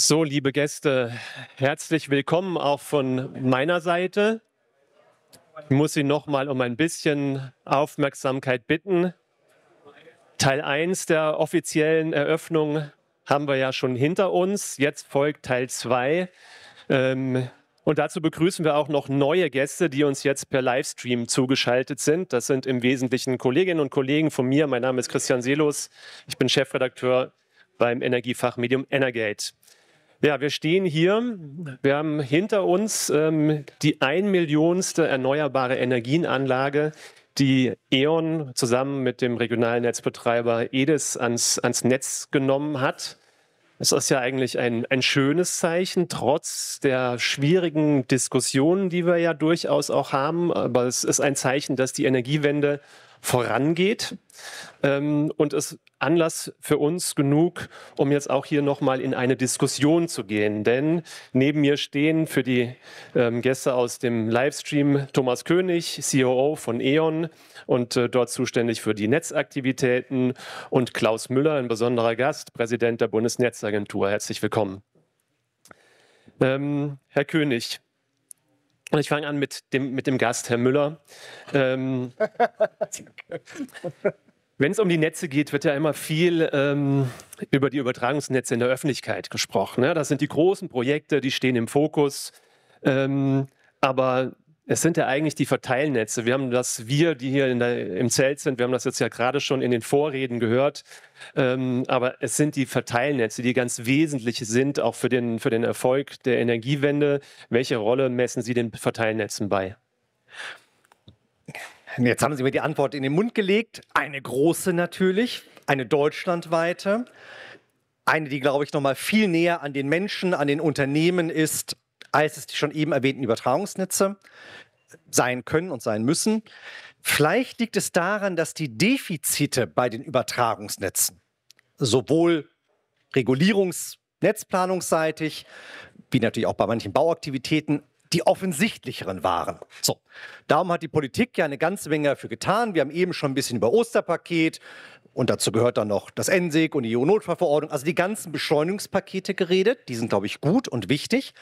So, liebe Gäste, herzlich willkommen auch von meiner Seite. Ich muss Sie noch mal um ein bisschen Aufmerksamkeit bitten. Teil 1 der offiziellen Eröffnung haben wir ja schon hinter uns. Jetzt folgt Teil 2. Ähm, und dazu begrüßen wir auch noch neue Gäste, die uns jetzt per Livestream zugeschaltet sind. Das sind im Wesentlichen Kolleginnen und Kollegen von mir. Mein Name ist Christian Selos. Ich bin Chefredakteur beim Energiefachmedium Energate. Ja, wir stehen hier. Wir haben hinter uns ähm, die einmillionste erneuerbare Energienanlage, die E.ON zusammen mit dem regionalen Netzbetreiber EDIS ans, ans Netz genommen hat. Es ist ja eigentlich ein, ein schönes Zeichen, trotz der schwierigen Diskussionen, die wir ja durchaus auch haben. Aber es ist ein Zeichen, dass die Energiewende vorangeht. Ähm, und ist Anlass für uns genug, um jetzt auch hier nochmal in eine Diskussion zu gehen. Denn neben mir stehen für die ähm, Gäste aus dem Livestream Thomas König, COO von E.ON und äh, dort zuständig für die Netzaktivitäten und Klaus Müller, ein besonderer Gast, Präsident der Bundesnetzagentur. Herzlich willkommen. Ähm, Herr König, und ich fange an mit dem, mit dem Gast, Herr Müller. Ähm, Wenn es um die Netze geht, wird ja immer viel ähm, über die Übertragungsnetze in der Öffentlichkeit gesprochen. Ne? Das sind die großen Projekte, die stehen im Fokus. Ähm, aber es sind ja eigentlich die Verteilnetze. Wir haben das, wir, die hier der, im Zelt sind, wir haben das jetzt ja gerade schon in den Vorreden gehört. Ähm, aber es sind die Verteilnetze, die ganz wesentlich sind, auch für den, für den Erfolg der Energiewende. Welche Rolle messen Sie den Verteilnetzen bei? Jetzt haben Sie mir die Antwort in den Mund gelegt. Eine große natürlich, eine deutschlandweite. Eine, die, glaube ich, noch mal viel näher an den Menschen, an den Unternehmen ist als es die schon eben erwähnten Übertragungsnetze sein können und sein müssen. Vielleicht liegt es daran, dass die Defizite bei den Übertragungsnetzen sowohl regulierungsnetzplanungsseitig wie natürlich auch bei manchen Bauaktivitäten die offensichtlicheren waren. So, darum hat die Politik ja eine ganze Menge dafür getan. Wir haben eben schon ein bisschen über Osterpaket und dazu gehört dann noch das ENSIG und die EU-Notfallverordnung, also die ganzen Beschleunigungspakete geredet. Die sind, glaube ich, gut und wichtig.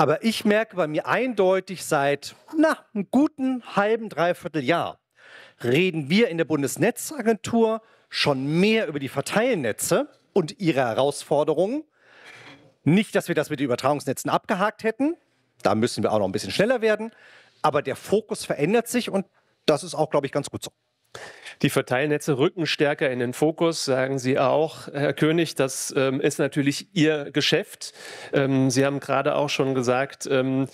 Aber ich merke bei mir eindeutig seit na, einem guten halben, dreiviertel Jahr, reden wir in der Bundesnetzagentur schon mehr über die Verteilnetze und ihre Herausforderungen. Nicht, dass wir das mit den Übertragungsnetzen abgehakt hätten, da müssen wir auch noch ein bisschen schneller werden, aber der Fokus verändert sich und das ist auch, glaube ich, ganz gut so. Die Verteilnetze rücken stärker in den Fokus, sagen Sie auch. Herr König, das ähm, ist natürlich Ihr Geschäft. Ähm, Sie haben gerade auch schon gesagt, ähm,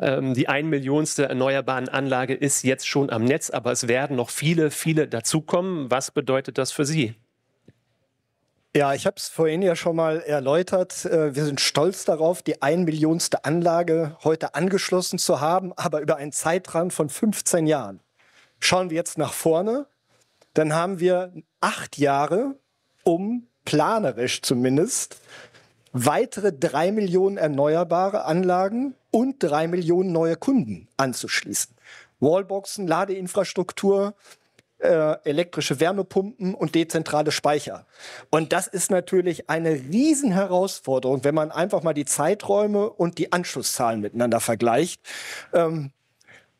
ähm die einmillionste erneuerbaren Anlage ist jetzt schon am Netz, aber es werden noch viele, viele dazukommen. Was bedeutet das für Sie? Ja, ich habe es vorhin ja schon mal erläutert. Äh, wir sind stolz darauf, die einmillionste Anlage heute angeschlossen zu haben, aber über einen Zeitraum von 15 Jahren. Schauen wir jetzt nach vorne, dann haben wir acht Jahre, um planerisch zumindest weitere drei Millionen erneuerbare Anlagen und drei Millionen neue Kunden anzuschließen. Wallboxen, Ladeinfrastruktur, äh, elektrische Wärmepumpen und dezentrale Speicher. Und das ist natürlich eine Riesenherausforderung, wenn man einfach mal die Zeiträume und die Anschlusszahlen miteinander vergleicht. Ähm,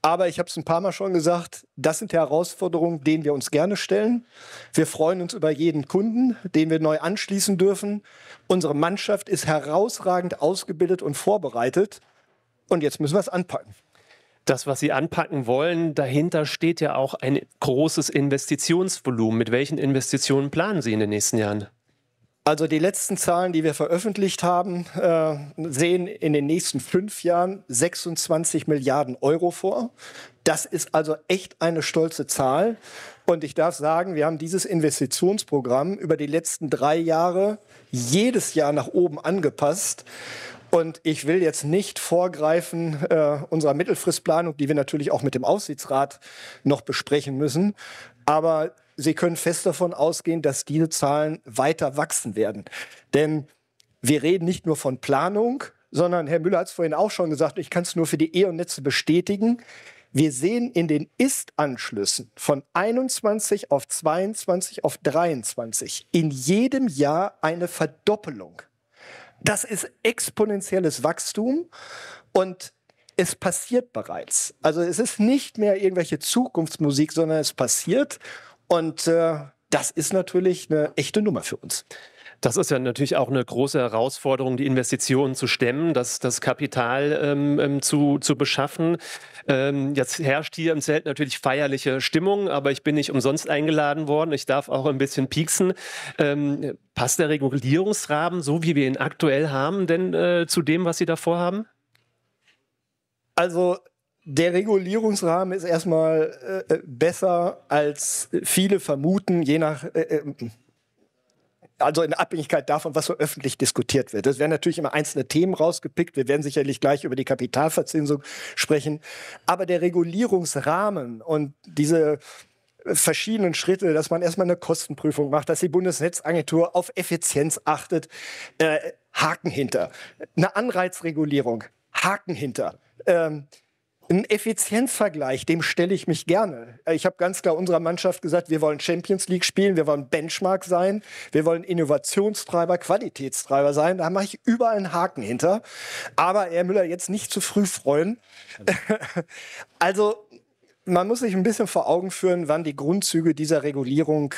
aber ich habe es ein paar Mal schon gesagt, das sind Herausforderungen, denen wir uns gerne stellen. Wir freuen uns über jeden Kunden, den wir neu anschließen dürfen. Unsere Mannschaft ist herausragend ausgebildet und vorbereitet. Und jetzt müssen wir es anpacken das, was Sie anpacken wollen, dahinter steht ja auch ein großes Investitionsvolumen. Mit welchen Investitionen planen Sie in den nächsten Jahren? Also die letzten Zahlen, die wir veröffentlicht haben, äh, sehen in den nächsten fünf Jahren 26 Milliarden Euro vor. Das ist also echt eine stolze Zahl. Und ich darf sagen, wir haben dieses Investitionsprogramm über die letzten drei Jahre jedes Jahr nach oben angepasst. Und ich will jetzt nicht vorgreifen äh, unserer Mittelfristplanung, die wir natürlich auch mit dem Aufsichtsrat noch besprechen müssen. Aber Sie können fest davon ausgehen, dass diese Zahlen weiter wachsen werden. Denn wir reden nicht nur von Planung, sondern Herr Müller hat es vorhin auch schon gesagt, ich kann es nur für die E-Netze bestätigen. Wir sehen in den Ist-Anschlüssen von 21 auf 22 auf 23 in jedem Jahr eine Verdoppelung. Das ist exponentielles Wachstum und es passiert bereits. Also es ist nicht mehr irgendwelche Zukunftsmusik, sondern es passiert. Und äh, das ist natürlich eine echte Nummer für uns. Das ist ja natürlich auch eine große Herausforderung, die Investitionen zu stemmen, das, das Kapital ähm, ähm, zu, zu beschaffen. Ähm, jetzt herrscht hier im Zelt natürlich feierliche Stimmung, aber ich bin nicht umsonst eingeladen worden. Ich darf auch ein bisschen pieksen. Ähm, passt der Regulierungsrahmen, so wie wir ihn aktuell haben, denn äh, zu dem, was Sie da vorhaben? Also der Regulierungsrahmen ist erstmal äh, äh, besser, als viele vermuten, je nach. Äh, äh, also in Abhängigkeit davon, was so öffentlich diskutiert wird. Es werden natürlich immer einzelne Themen rausgepickt. Wir werden sicherlich gleich über die Kapitalverzinsung sprechen. Aber der Regulierungsrahmen und diese verschiedenen Schritte, dass man erstmal eine Kostenprüfung macht, dass die Bundesnetzagentur auf Effizienz achtet, äh, Haken hinter. Eine Anreizregulierung, Haken hinter. Ähm, ein Effizienzvergleich, dem stelle ich mich gerne. Äh, ich habe ganz klar unserer Mannschaft gesagt, wir wollen Champions League spielen, wir wollen Benchmark sein, wir wollen Innovationstreiber, Qualitätstreiber sein. Da mache ich überall einen Haken hinter. Aber Herr Müller, jetzt nicht zu früh freuen. also man muss sich ein bisschen vor Augen führen, wann die Grundzüge dieser Regulierung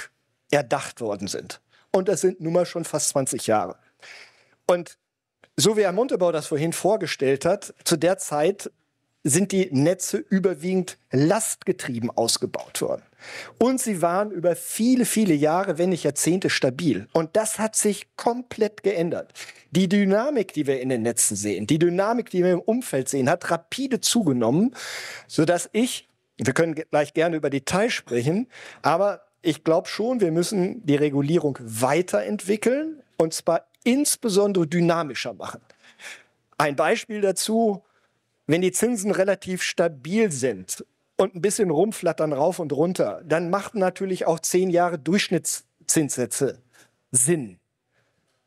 erdacht worden sind. Und das sind nun mal schon fast 20 Jahre. Und so wie Herr Montebau das vorhin vorgestellt hat, zu der Zeit sind die Netze überwiegend lastgetrieben ausgebaut worden. Und sie waren über viele, viele Jahre, wenn nicht Jahrzehnte, stabil. Und das hat sich komplett geändert. Die Dynamik, die wir in den Netzen sehen, die Dynamik, die wir im Umfeld sehen, hat rapide zugenommen, sodass ich, wir können gleich gerne über Details sprechen, aber ich glaube schon, wir müssen die Regulierung weiterentwickeln und zwar insbesondere dynamischer machen. Ein Beispiel dazu, wenn die Zinsen relativ stabil sind und ein bisschen rumflattern rauf und runter, dann macht natürlich auch zehn Jahre Durchschnittszinssätze Sinn.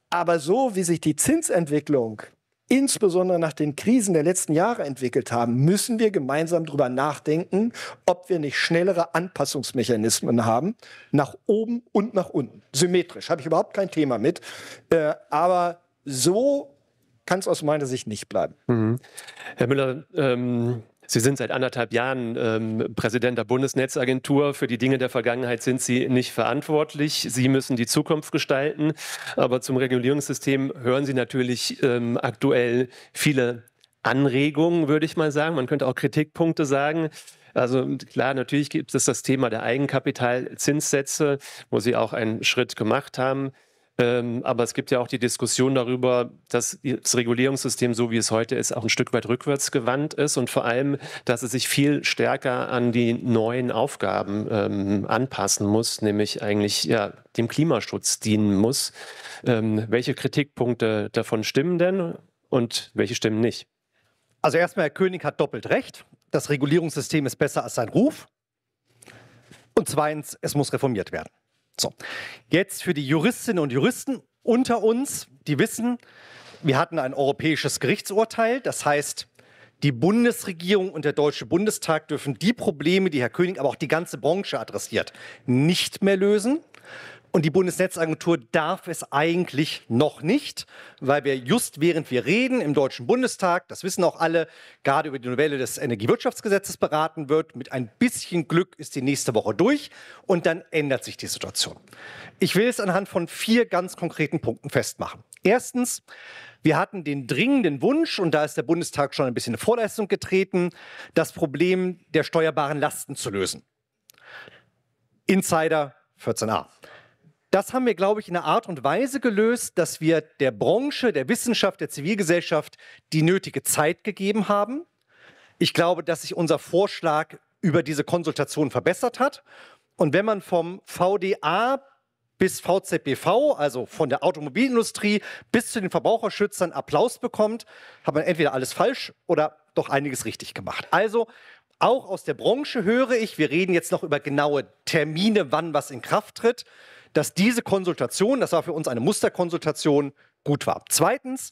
Aber so wie sich die Zinsentwicklung insbesondere nach den Krisen der letzten Jahre entwickelt haben, müssen wir gemeinsam darüber nachdenken, ob wir nicht schnellere Anpassungsmechanismen haben, nach oben und nach unten. Symmetrisch, habe ich überhaupt kein Thema mit. Äh, aber so kann es aus meiner Sicht nicht bleiben. Mhm. Herr Müller, ähm, Sie sind seit anderthalb Jahren ähm, Präsident der Bundesnetzagentur. Für die Dinge der Vergangenheit sind Sie nicht verantwortlich. Sie müssen die Zukunft gestalten. Aber zum Regulierungssystem hören Sie natürlich ähm, aktuell viele Anregungen, würde ich mal sagen. Man könnte auch Kritikpunkte sagen. Also klar, natürlich gibt es das Thema der Eigenkapitalzinssätze, wo Sie auch einen Schritt gemacht haben. Ähm, aber es gibt ja auch die Diskussion darüber, dass das Regulierungssystem, so wie es heute ist, auch ein Stück weit rückwärts gewandt ist und vor allem, dass es sich viel stärker an die neuen Aufgaben ähm, anpassen muss, nämlich eigentlich ja, dem Klimaschutz dienen muss. Ähm, welche Kritikpunkte davon stimmen denn und welche stimmen nicht? Also erstmal, Herr König hat doppelt recht. Das Regulierungssystem ist besser als sein Ruf. Und zweitens, es muss reformiert werden. So, jetzt für die Juristinnen und Juristen unter uns, die wissen, wir hatten ein europäisches Gerichtsurteil, das heißt, die Bundesregierung und der Deutsche Bundestag dürfen die Probleme, die Herr König, aber auch die ganze Branche adressiert, nicht mehr lösen. Und die Bundesnetzagentur darf es eigentlich noch nicht, weil wir just während wir reden im Deutschen Bundestag, das wissen auch alle, gerade über die Novelle des Energiewirtschaftsgesetzes beraten wird. Mit ein bisschen Glück ist die nächste Woche durch und dann ändert sich die Situation. Ich will es anhand von vier ganz konkreten Punkten festmachen. Erstens, wir hatten den dringenden Wunsch, und da ist der Bundestag schon ein bisschen in Vorleistung getreten, das Problem der steuerbaren Lasten zu lösen. Insider 14a. Das haben wir, glaube ich, in einer Art und Weise gelöst, dass wir der Branche, der Wissenschaft, der Zivilgesellschaft die nötige Zeit gegeben haben. Ich glaube, dass sich unser Vorschlag über diese Konsultation verbessert hat. Und wenn man vom VDA bis VZBV, also von der Automobilindustrie bis zu den Verbraucherschützern Applaus bekommt, hat man entweder alles falsch oder doch einiges richtig gemacht. Also auch aus der Branche höre ich, wir reden jetzt noch über genaue Termine, wann was in Kraft tritt dass diese Konsultation, das war für uns eine Musterkonsultation, gut war. Zweitens,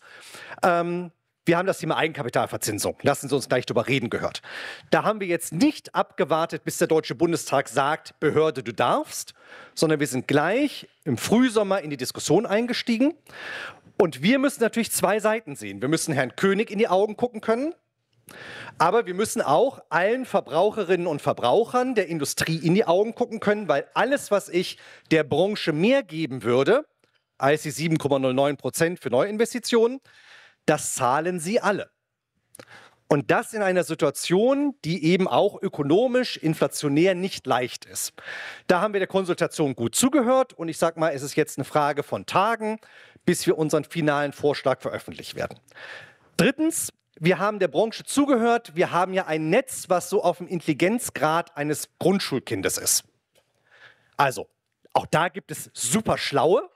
ähm, wir haben das Thema Eigenkapitalverzinsung. Lassen Sie uns gleich darüber reden gehört. Da haben wir jetzt nicht abgewartet, bis der Deutsche Bundestag sagt, Behörde, du darfst, sondern wir sind gleich im Frühsommer in die Diskussion eingestiegen. Und wir müssen natürlich zwei Seiten sehen. Wir müssen Herrn König in die Augen gucken können aber wir müssen auch allen Verbraucherinnen und Verbrauchern der Industrie in die Augen gucken können, weil alles, was ich der Branche mehr geben würde, als die 7,09 Prozent für Neuinvestitionen, das zahlen sie alle. Und das in einer Situation, die eben auch ökonomisch, inflationär nicht leicht ist. Da haben wir der Konsultation gut zugehört und ich sage mal, es ist jetzt eine Frage von Tagen, bis wir unseren finalen Vorschlag veröffentlicht werden. Drittens, wir haben der Branche zugehört, wir haben ja ein Netz, was so auf dem Intelligenzgrad eines Grundschulkindes ist. Also, auch da gibt es super schlaue.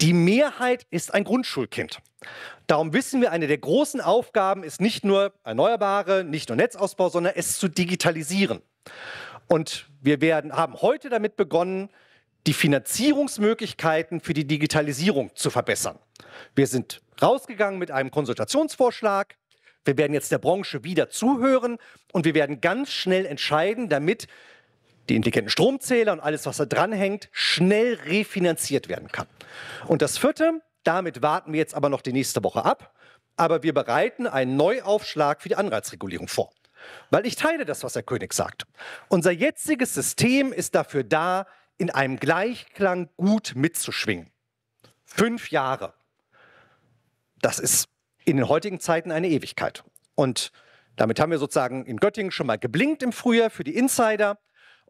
Die Mehrheit ist ein Grundschulkind. Darum wissen wir, eine der großen Aufgaben ist nicht nur Erneuerbare, nicht nur Netzausbau, sondern es zu digitalisieren. Und wir werden, haben heute damit begonnen, die Finanzierungsmöglichkeiten für die Digitalisierung zu verbessern. Wir sind rausgegangen mit einem Konsultationsvorschlag. Wir werden jetzt der Branche wieder zuhören und wir werden ganz schnell entscheiden, damit die intelligenten Stromzähler und alles, was da dranhängt, schnell refinanziert werden kann. Und das vierte, damit warten wir jetzt aber noch die nächste Woche ab, aber wir bereiten einen Neuaufschlag für die Anreizregulierung vor. Weil ich teile das, was Herr König sagt. Unser jetziges System ist dafür da, in einem Gleichklang gut mitzuschwingen. Fünf Jahre. Das ist in den heutigen Zeiten eine Ewigkeit. Und damit haben wir sozusagen in Göttingen schon mal geblinkt im Frühjahr für die Insider.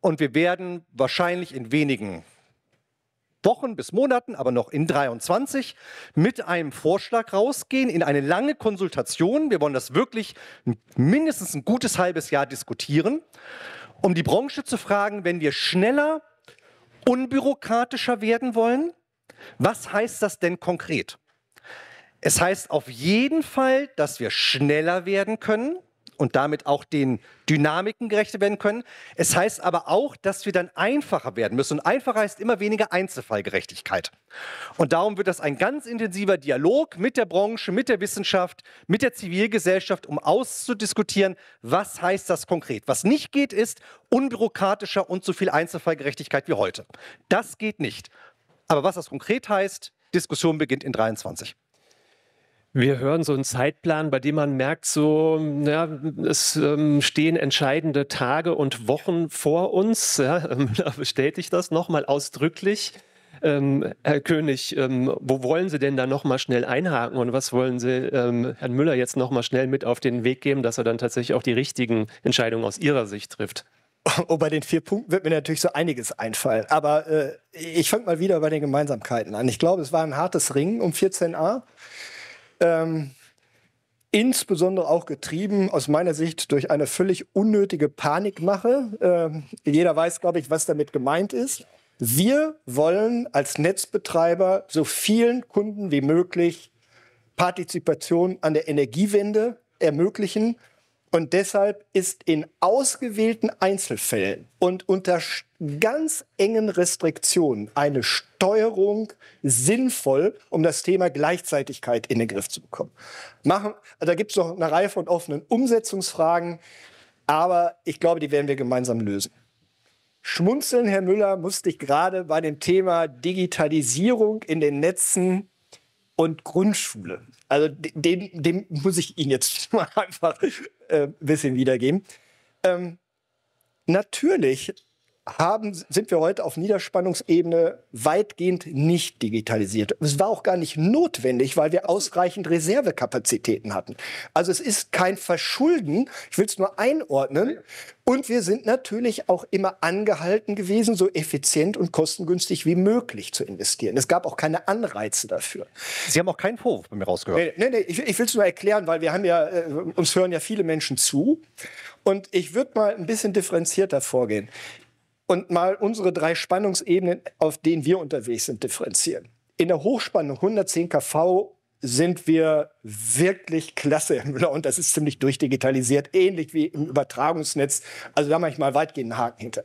Und wir werden wahrscheinlich in wenigen Wochen bis Monaten, aber noch in 23, mit einem Vorschlag rausgehen in eine lange Konsultation. Wir wollen das wirklich mindestens ein gutes halbes Jahr diskutieren, um die Branche zu fragen, wenn wir schneller, unbürokratischer werden wollen, was heißt das denn konkret? Es heißt auf jeden Fall, dass wir schneller werden können und damit auch den Dynamiken gerecht werden können. Es heißt aber auch, dass wir dann einfacher werden müssen. Und einfacher heißt immer weniger Einzelfallgerechtigkeit. Und darum wird das ein ganz intensiver Dialog mit der Branche, mit der Wissenschaft, mit der Zivilgesellschaft, um auszudiskutieren, was heißt das konkret. Was nicht geht, ist unbürokratischer und so viel Einzelfallgerechtigkeit wie heute. Das geht nicht. Aber was das konkret heißt, Diskussion beginnt in 23. Wir hören so einen Zeitplan, bei dem man merkt, so, ja, es ähm, stehen entscheidende Tage und Wochen vor uns. Ja, ähm, da bestätigt das nochmal ausdrücklich. Ähm, Herr König, ähm, wo wollen Sie denn da nochmal schnell einhaken und was wollen Sie ähm, Herrn Müller jetzt nochmal schnell mit auf den Weg geben, dass er dann tatsächlich auch die richtigen Entscheidungen aus Ihrer Sicht trifft? Oh, bei den vier Punkten wird mir natürlich so einiges einfallen. Aber äh, ich fange mal wieder bei den Gemeinsamkeiten an. Ich glaube, es war ein hartes Ringen um 14a. Ähm, insbesondere auch getrieben aus meiner Sicht durch eine völlig unnötige Panikmache. Ähm, jeder weiß, glaube ich, was damit gemeint ist. Wir wollen als Netzbetreiber so vielen Kunden wie möglich Partizipation an der Energiewende ermöglichen. Und deshalb ist in ausgewählten Einzelfällen und unter ganz engen Restriktionen eine Steuerung sinnvoll, um das Thema Gleichzeitigkeit in den Griff zu bekommen. Machen, da gibt es noch eine Reihe von offenen Umsetzungsfragen, aber ich glaube, die werden wir gemeinsam lösen. Schmunzeln, Herr Müller, musste ich gerade bei dem Thema Digitalisierung in den Netzen und Grundschule. Also dem, den muss ich Ihnen jetzt mal einfach äh, ein bisschen wiedergeben. Ähm, natürlich haben, sind wir heute auf Niederspannungsebene weitgehend nicht digitalisiert. Es war auch gar nicht notwendig, weil wir ausreichend Reservekapazitäten hatten. Also es ist kein Verschulden, ich will es nur einordnen. Und wir sind natürlich auch immer angehalten gewesen, so effizient und kostengünstig wie möglich zu investieren. Es gab auch keine Anreize dafür. Sie haben auch keinen Vorwurf bei mir rausgehört. Nee, nee, nee ich, ich will es nur erklären, weil wir haben ja, äh, uns hören ja viele Menschen zu. Und ich würde mal ein bisschen differenzierter vorgehen und mal unsere drei Spannungsebenen, auf denen wir unterwegs sind, differenzieren. In der Hochspannung 110 kV sind wir wirklich klasse und das ist ziemlich durchdigitalisiert, ähnlich wie im Übertragungsnetz. Also da mache ich mal weitgehend einen Haken hinter.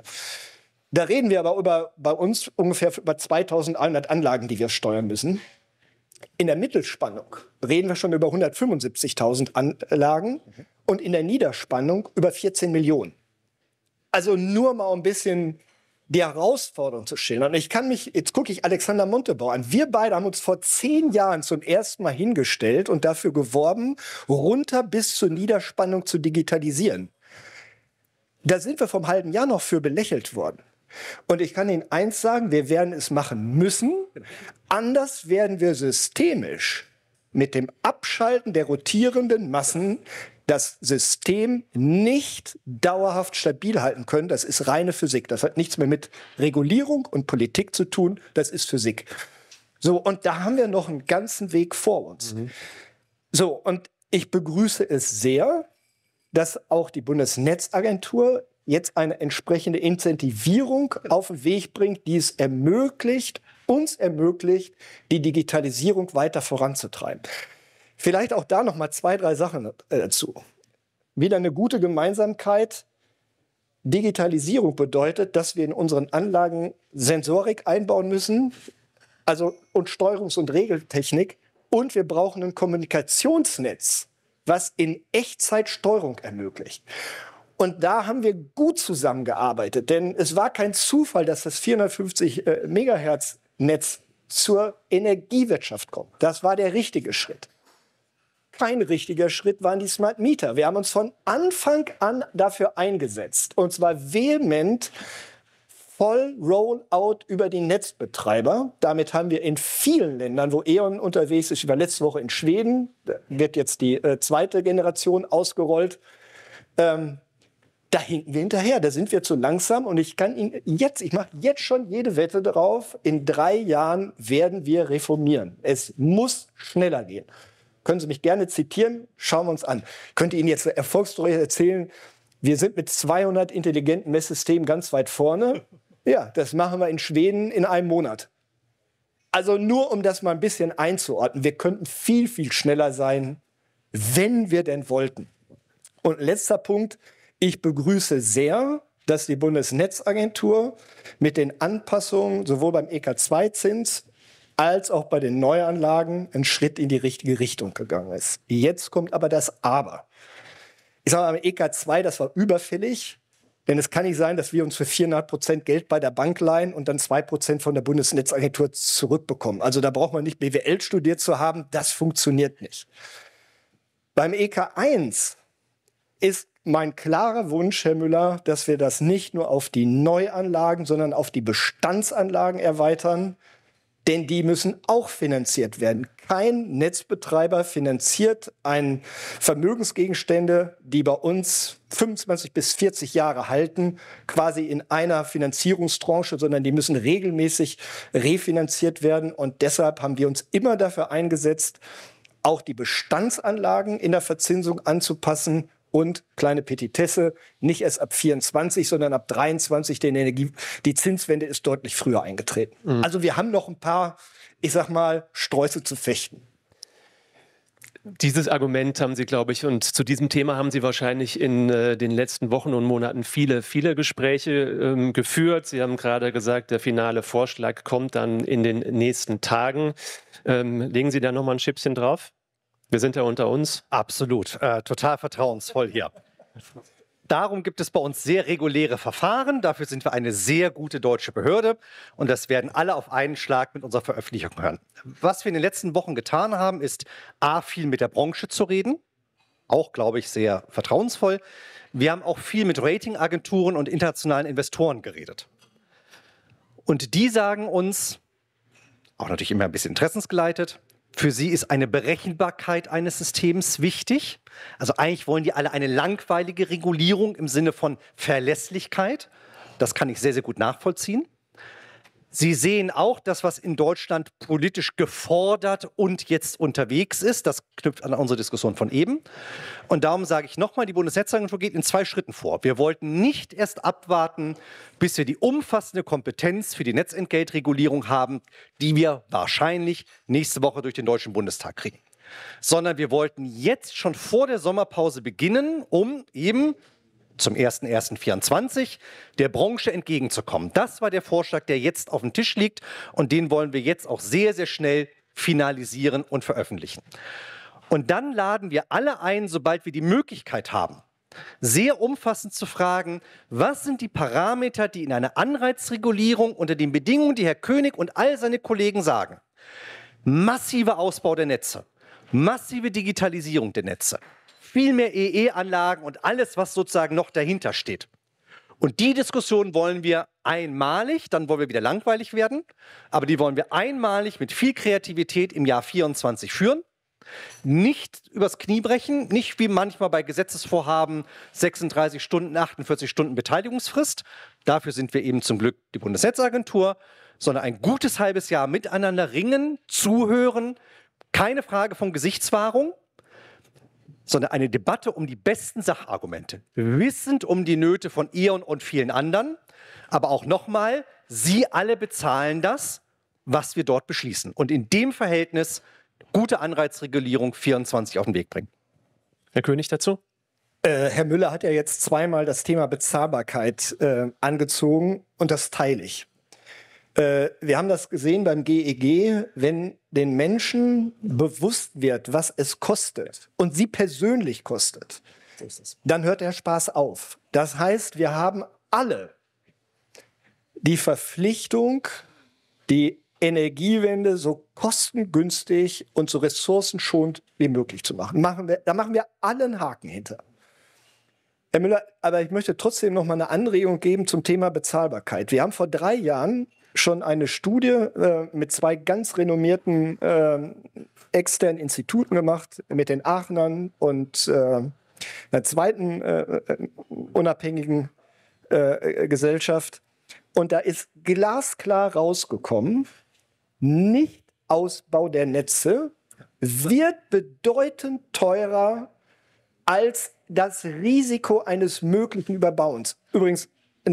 Da reden wir aber über, bei uns ungefähr über 2100 Anlagen, die wir steuern müssen. In der Mittelspannung reden wir schon über 175.000 Anlagen mhm. und in der Niederspannung über 14 Millionen. Also nur mal ein bisschen die Herausforderung zu schildern. Ich kann mich, jetzt gucke ich Alexander Montebau an. Wir beide haben uns vor zehn Jahren zum ersten Mal hingestellt und dafür geworben, runter bis zur Niederspannung zu digitalisieren. Da sind wir vom halben Jahr noch für belächelt worden. Und ich kann Ihnen eins sagen, wir werden es machen müssen. Anders werden wir systemisch mit dem Abschalten der rotierenden Massen das System nicht dauerhaft stabil halten können. Das ist reine Physik. Das hat nichts mehr mit Regulierung und Politik zu tun. Das ist Physik. So, und da haben wir noch einen ganzen Weg vor uns. Mhm. So, und ich begrüße es sehr, dass auch die Bundesnetzagentur jetzt eine entsprechende Incentivierung auf den Weg bringt, die es ermöglicht, uns ermöglicht, die Digitalisierung weiter voranzutreiben. Vielleicht auch da noch mal zwei, drei Sachen äh, dazu. Wieder eine gute Gemeinsamkeit. Digitalisierung bedeutet, dass wir in unseren Anlagen Sensorik einbauen müssen, also und Steuerungs- und Regeltechnik. Und wir brauchen ein Kommunikationsnetz, was in Echtzeit Steuerung ermöglicht. Und da haben wir gut zusammengearbeitet, denn es war kein Zufall, dass das 450 Megahertz Netz zur Energiewirtschaft kommt. Das war der richtige Schritt kein richtiger Schritt waren die Smart Meter. Wir haben uns von Anfang an dafür eingesetzt. Und zwar vehement voll Rollout über die Netzbetreiber. Damit haben wir in vielen Ländern, wo E.ON unterwegs ist, über letzte Woche in Schweden, wird jetzt die äh, zweite Generation ausgerollt. Ähm, da hinken wir hinterher, da sind wir zu langsam und ich kann Ihnen jetzt, ich mache jetzt schon jede Wette darauf, in drei Jahren werden wir reformieren. Es muss schneller gehen. Können Sie mich gerne zitieren? Schauen wir uns an. Ich könnte Ihnen jetzt eine Erfolgsstory erzählen. Wir sind mit 200 intelligenten Messsystemen ganz weit vorne. Ja, das machen wir in Schweden in einem Monat. Also nur um das mal ein bisschen einzuordnen. Wir könnten viel, viel schneller sein, wenn wir denn wollten. Und letzter Punkt. Ich begrüße sehr, dass die Bundesnetzagentur mit den Anpassungen sowohl beim EK2-Zins als auch bei den Neuanlagen ein Schritt in die richtige Richtung gegangen ist. Jetzt kommt aber das Aber. Ich sage mal, EK2, das war überfällig, denn es kann nicht sein, dass wir uns für 4,5 Prozent Geld bei der Bank leihen und dann 2 Prozent von der Bundesnetzagentur zurückbekommen. Also da braucht man nicht BWL studiert zu haben, das funktioniert nicht. Beim EK1 ist mein klarer Wunsch, Herr Müller, dass wir das nicht nur auf die Neuanlagen, sondern auf die Bestandsanlagen erweitern denn die müssen auch finanziert werden. Kein Netzbetreiber finanziert einen Vermögensgegenstände, die bei uns 25 bis 40 Jahre halten, quasi in einer Finanzierungstranche, sondern die müssen regelmäßig refinanziert werden. Und deshalb haben wir uns immer dafür eingesetzt, auch die Bestandsanlagen in der Verzinsung anzupassen und kleine Petitesse, nicht erst ab 24, sondern ab 23 den Energie, die Zinswende ist deutlich früher eingetreten. Mhm. Also wir haben noch ein paar, ich sag mal, Sträuße zu fechten. Dieses Argument haben Sie, glaube ich, und zu diesem Thema haben Sie wahrscheinlich in äh, den letzten Wochen und Monaten viele, viele Gespräche ähm, geführt. Sie haben gerade gesagt, der finale Vorschlag kommt dann in den nächsten Tagen. Ähm, legen Sie da nochmal ein Schippchen drauf? Wir sind ja unter uns. Absolut, äh, total vertrauensvoll hier. Darum gibt es bei uns sehr reguläre Verfahren. Dafür sind wir eine sehr gute deutsche Behörde. Und das werden alle auf einen Schlag mit unserer Veröffentlichung hören. Was wir in den letzten Wochen getan haben, ist A, viel mit der Branche zu reden. Auch, glaube ich, sehr vertrauensvoll. Wir haben auch viel mit Ratingagenturen und internationalen Investoren geredet. Und die sagen uns, auch natürlich immer ein bisschen interessensgeleitet, für sie ist eine Berechenbarkeit eines Systems wichtig. Also eigentlich wollen die alle eine langweilige Regulierung im Sinne von Verlässlichkeit. Das kann ich sehr, sehr gut nachvollziehen. Sie sehen auch das, was in Deutschland politisch gefordert und jetzt unterwegs ist. Das knüpft an unsere Diskussion von eben. Und darum sage ich nochmal, die Bundesnetzagentur geht in zwei Schritten vor. Wir wollten nicht erst abwarten, bis wir die umfassende Kompetenz für die Netzentgeltregulierung haben, die wir wahrscheinlich nächste Woche durch den Deutschen Bundestag kriegen sondern wir wollten jetzt schon vor der Sommerpause beginnen, um eben zum 01.01.24 der Branche entgegenzukommen. Das war der Vorschlag, der jetzt auf dem Tisch liegt und den wollen wir jetzt auch sehr, sehr schnell finalisieren und veröffentlichen. Und dann laden wir alle ein, sobald wir die Möglichkeit haben, sehr umfassend zu fragen, was sind die Parameter, die in einer Anreizregulierung unter den Bedingungen, die Herr König und all seine Kollegen sagen. Massiver Ausbau der Netze, massive Digitalisierung der Netze, viel mehr EE-Anlagen und alles, was sozusagen noch dahinter steht. Und die Diskussion wollen wir einmalig, dann wollen wir wieder langweilig werden, aber die wollen wir einmalig mit viel Kreativität im Jahr 24 führen. Nicht übers Knie brechen, nicht wie manchmal bei Gesetzesvorhaben 36 Stunden, 48 Stunden Beteiligungsfrist. Dafür sind wir eben zum Glück die Bundesnetzagentur, sondern ein gutes halbes Jahr miteinander ringen, zuhören, keine Frage von Gesichtswahrung, sondern eine Debatte um die besten Sachargumente, wissend um die Nöte von Eon und vielen anderen. Aber auch nochmal, Sie alle bezahlen das, was wir dort beschließen. Und in dem Verhältnis gute Anreizregulierung 24 auf den Weg bringen. Herr König dazu? Äh, Herr Müller hat ja jetzt zweimal das Thema Bezahlbarkeit äh, angezogen und das teile ich. Äh, wir haben das gesehen beim GEG, e wenn den Menschen bewusst wird, was es kostet und sie persönlich kostet, dann hört der Spaß auf. Das heißt, wir haben alle die Verpflichtung, die Energiewende so kostengünstig und so ressourcenschonend wie möglich zu machen. machen wir, da machen wir allen Haken hinter. Herr Müller, aber ich möchte trotzdem noch mal eine Anregung geben zum Thema Bezahlbarkeit. Wir haben vor drei Jahren schon eine Studie äh, mit zwei ganz renommierten äh, externen Instituten gemacht, mit den Aachnern und äh, einer zweiten äh, äh, unabhängigen Gesellschaft. Und da ist glasklar rausgekommen, nicht Ausbau der Netze wird bedeutend teurer als das Risiko eines möglichen Überbauens. Übrigens,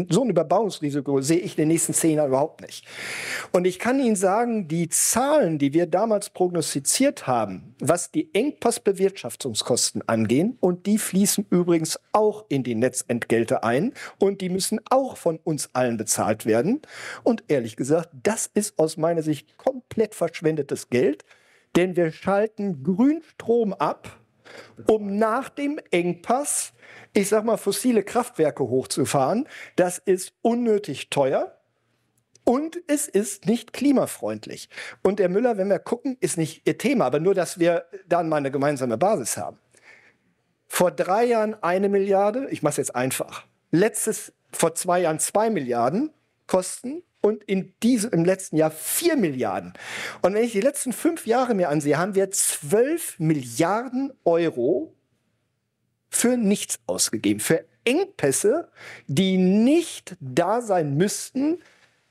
so ein Überbauungsrisiko sehe ich in den nächsten zehn Jahren überhaupt nicht. Und ich kann Ihnen sagen, die Zahlen, die wir damals prognostiziert haben, was die Engpassbewirtschaftungskosten angehen, und die fließen übrigens auch in die Netzentgelte ein und die müssen auch von uns allen bezahlt werden. Und ehrlich gesagt, das ist aus meiner Sicht komplett verschwendetes Geld, denn wir schalten Grünstrom ab, um nach dem Engpass, ich sag mal, fossile Kraftwerke hochzufahren. Das ist unnötig teuer. Und es ist nicht klimafreundlich. Und der Müller, wenn wir gucken, ist nicht ihr Thema, aber nur, dass wir dann mal eine gemeinsame Basis haben. Vor drei Jahren eine Milliarde, ich mache es jetzt einfach. Letztes, vor zwei Jahren zwei Milliarden Kosten und in diesem, im letzten Jahr 4 Milliarden. Und wenn ich die letzten fünf Jahre mir ansehe, haben wir 12 Milliarden Euro für nichts ausgegeben, für Engpässe, die nicht da sein müssten,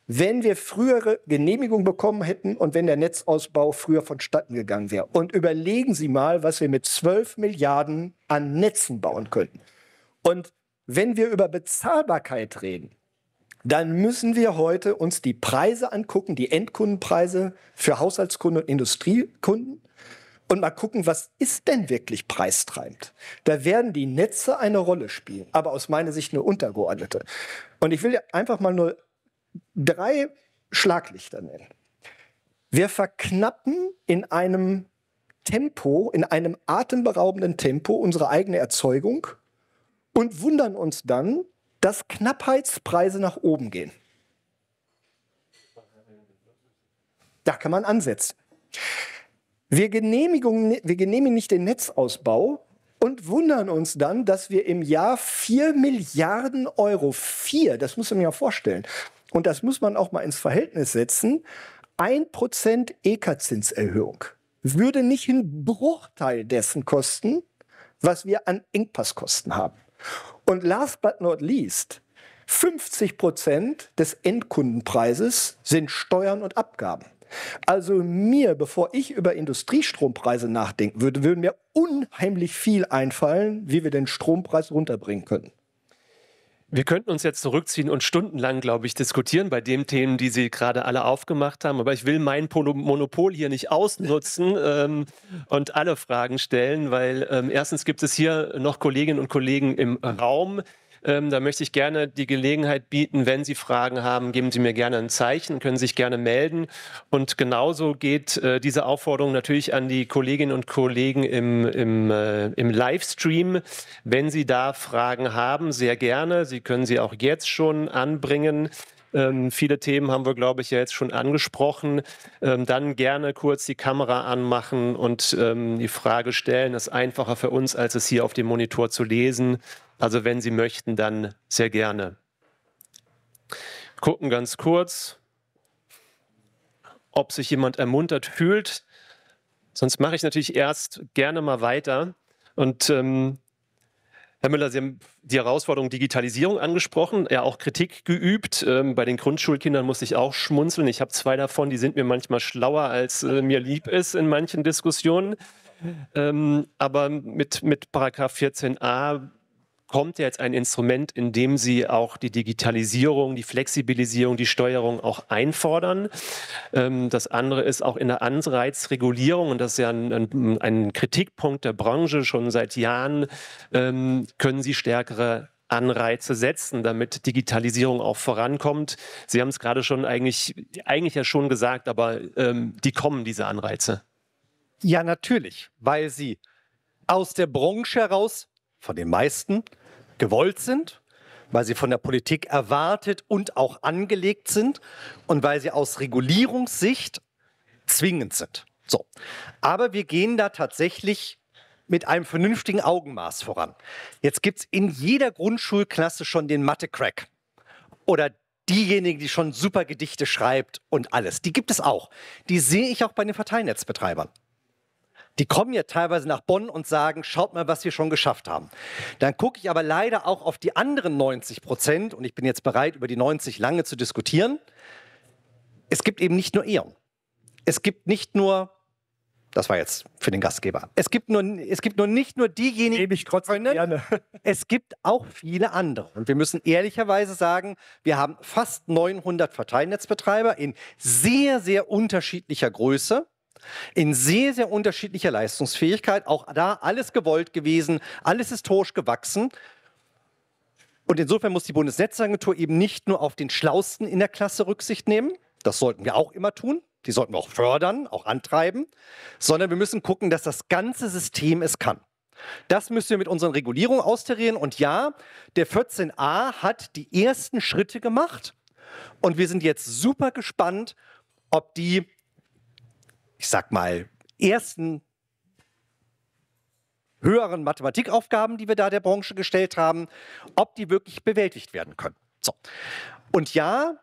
wenn wir frühere Genehmigungen bekommen hätten und wenn der Netzausbau früher vonstatten gegangen wäre. Und überlegen Sie mal, was wir mit 12 Milliarden an Netzen bauen könnten. Und wenn wir über Bezahlbarkeit reden, dann müssen wir heute uns die Preise angucken, die Endkundenpreise für Haushaltskunden und Industriekunden und mal gucken, was ist denn wirklich preistreibend? Da werden die Netze eine Rolle spielen, aber aus meiner Sicht nur untergeordnete. Und ich will einfach mal nur drei Schlaglichter nennen. Wir verknappen in einem Tempo, in einem atemberaubenden Tempo unsere eigene Erzeugung und wundern uns dann, dass Knappheitspreise nach oben gehen. Da kann man ansetzen. Wir genehmigen, wir genehmigen nicht den Netzausbau und wundern uns dann, dass wir im Jahr 4 Milliarden Euro, 4, das muss man sich mal vorstellen, und das muss man auch mal ins Verhältnis setzen, 1% EK-Zinserhöhung würde nicht einen Bruchteil dessen kosten, was wir an Engpasskosten haben. Und last but not least, 50 Prozent des Endkundenpreises sind Steuern und Abgaben. Also mir, bevor ich über Industriestrompreise nachdenken würde, würde mir unheimlich viel einfallen, wie wir den Strompreis runterbringen können. Wir könnten uns jetzt zurückziehen und stundenlang, glaube ich, diskutieren bei den Themen, die Sie gerade alle aufgemacht haben. Aber ich will mein Monopol hier nicht ausnutzen ähm, und alle Fragen stellen, weil ähm, erstens gibt es hier noch Kolleginnen und Kollegen im Raum, ähm, da möchte ich gerne die Gelegenheit bieten, wenn Sie Fragen haben, geben Sie mir gerne ein Zeichen, können sich gerne melden. Und genauso geht äh, diese Aufforderung natürlich an die Kolleginnen und Kollegen im, im, äh, im Livestream. Wenn Sie da Fragen haben, sehr gerne. Sie können sie auch jetzt schon anbringen. Ähm, viele Themen haben wir, glaube ich, ja jetzt schon angesprochen. Ähm, dann gerne kurz die Kamera anmachen und ähm, die Frage stellen. Das ist einfacher für uns, als es hier auf dem Monitor zu lesen. Also wenn Sie möchten, dann sehr gerne. Gucken ganz kurz, ob sich jemand ermuntert fühlt. Sonst mache ich natürlich erst gerne mal weiter. Und ähm, Herr Müller, Sie haben die Herausforderung Digitalisierung angesprochen, ja auch Kritik geübt. Ähm, bei den Grundschulkindern muss ich auch schmunzeln. Ich habe zwei davon, die sind mir manchmal schlauer, als äh, mir lieb ist in manchen Diskussionen. Ähm, aber mit, mit Paragraph 14a kommt jetzt ein Instrument, in dem Sie auch die Digitalisierung, die Flexibilisierung, die Steuerung auch einfordern. Ähm, das andere ist auch in der Anreizregulierung, und das ist ja ein, ein Kritikpunkt der Branche schon seit Jahren, ähm, können Sie stärkere Anreize setzen, damit Digitalisierung auch vorankommt. Sie haben es gerade schon eigentlich, eigentlich ja schon gesagt, aber ähm, die kommen, diese Anreize. Ja, natürlich, weil sie aus der Branche heraus, von den meisten, gewollt sind, weil sie von der Politik erwartet und auch angelegt sind und weil sie aus Regulierungssicht zwingend sind. So. Aber wir gehen da tatsächlich mit einem vernünftigen Augenmaß voran. Jetzt gibt es in jeder Grundschulklasse schon den Mathe-Crack oder diejenigen, die schon super Gedichte schreibt und alles. Die gibt es auch. Die sehe ich auch bei den Verteilnetzbetreibern. Die kommen ja teilweise nach Bonn und sagen, schaut mal, was wir schon geschafft haben. Dann gucke ich aber leider auch auf die anderen 90 Prozent und ich bin jetzt bereit, über die 90 lange zu diskutieren. Es gibt eben nicht nur E.ON. Es gibt nicht nur das war jetzt für den Gastgeber. Es gibt nur, es gibt nur nicht nur diejenigen, Ewig gerne. es gibt auch viele andere. Und wir müssen ehrlicherweise sagen, wir haben fast 900 Verteilnetzbetreiber in sehr, sehr unterschiedlicher Größe in sehr, sehr unterschiedlicher Leistungsfähigkeit. Auch da alles gewollt gewesen, alles historisch gewachsen. Und insofern muss die Bundesnetzagentur eben nicht nur auf den Schlausten in der Klasse Rücksicht nehmen, das sollten wir auch immer tun, die sollten wir auch fördern, auch antreiben, sondern wir müssen gucken, dass das ganze System es kann. Das müssen wir mit unseren Regulierungen austarieren. Und ja, der 14a hat die ersten Schritte gemacht. Und wir sind jetzt super gespannt, ob die ich sag mal, ersten höheren Mathematikaufgaben, die wir da der Branche gestellt haben, ob die wirklich bewältigt werden können. So. Und ja,